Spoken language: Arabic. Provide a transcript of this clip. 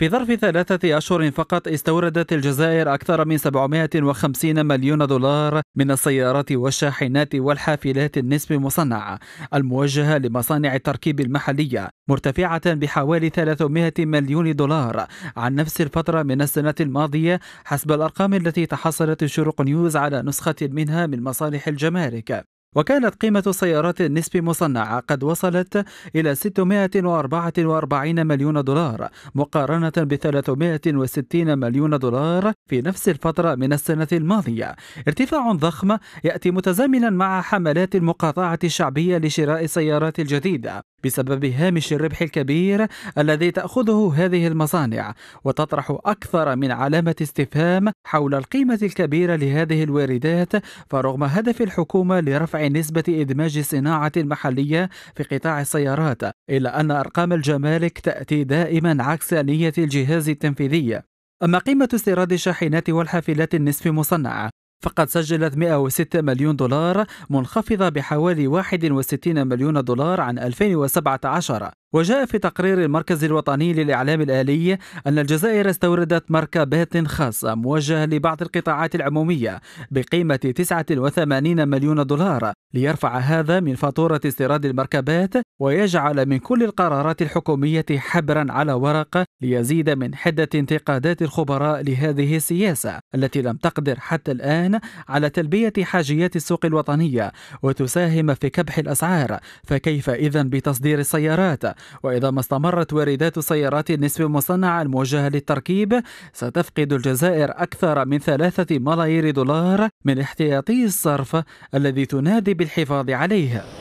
في ظرف ثلاثة أشهر فقط استوردت الجزائر أكثر من 750 مليون دولار من السيارات والشاحنات والحافلات النصف مصنعة الموجهة لمصانع التركيب المحلية مرتفعة بحوالي 300 مليون دولار عن نفس الفترة من السنة الماضية حسب الأرقام التي تحصلت شروق نيوز على نسخة منها من مصالح الجمارك وكانت قيمة سيارات النسب مصنعة قد وصلت إلى 644 مليون دولار مقارنة ب 360 مليون دولار في نفس الفترة من السنة الماضية ارتفاع ضخم يأتي متزامنا مع حملات المقاطعة الشعبية لشراء السيارات الجديدة بسبب هامش الربح الكبير الذي تأخذه هذه المصانع وتطرح أكثر من علامة استفهام حول القيمة الكبيرة لهذه الواردات فرغم هدف الحكومة لرفع نسبة إدماج الصناعة المحلية في قطاع السيارات إلا أن أرقام الجمارك تأتي دائما عكس نية الجهاز التنفيذي أما قيمة استيراد الشاحنات والحافلات النصف مصنعة فقد سجلت 106 مليون دولار منخفضة بحوالي 61 مليون دولار عن 2017 وجاء في تقرير المركز الوطني للإعلام الآلي أن الجزائر استوردت مركبات خاصة موجهة لبعض القطاعات العمومية بقيمة 89 مليون دولار ليرفع هذا من فاتورة استيراد المركبات ويجعل من كل القرارات الحكومية حبرا على ورق ليزيد من حدة انتقادات الخبراء لهذه السياسة التي لم تقدر حتى الآن على تلبية حاجيات السوق الوطنية وتساهم في كبح الأسعار فكيف إذا بتصدير السيارات وإذا ما استمرت واردات سيارات النصف المصنعة الموجهة للتركيب ستفقد الجزائر أكثر من ثلاثة ملايير دولار من احتياطي الصرف الذي تنادي بالحفاظ عليه